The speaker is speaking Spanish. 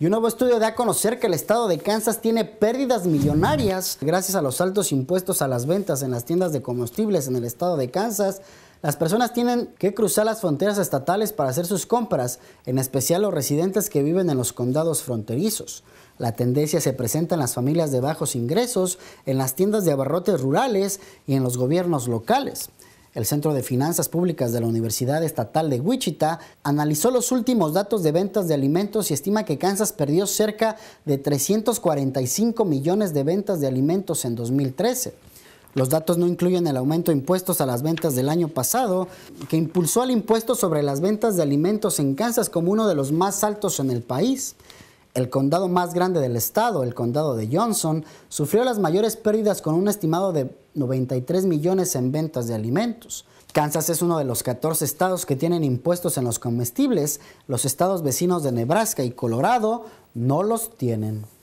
Y un nuevo estudio da a conocer que el estado de Kansas tiene pérdidas millonarias gracias a los altos impuestos a las ventas en las tiendas de combustibles en el estado de Kansas. Las personas tienen que cruzar las fronteras estatales para hacer sus compras, en especial los residentes que viven en los condados fronterizos. La tendencia se presenta en las familias de bajos ingresos, en las tiendas de abarrotes rurales y en los gobiernos locales el Centro de Finanzas Públicas de la Universidad Estatal de Wichita analizó los últimos datos de ventas de alimentos y estima que Kansas perdió cerca de 345 millones de ventas de alimentos en 2013. Los datos no incluyen el aumento de impuestos a las ventas del año pasado, que impulsó al impuesto sobre las ventas de alimentos en Kansas como uno de los más altos en el país. El condado más grande del estado, el condado de Johnson, sufrió las mayores pérdidas con un estimado de 93 millones en ventas de alimentos. Kansas es uno de los 14 estados que tienen impuestos en los comestibles. Los estados vecinos de Nebraska y Colorado no los tienen.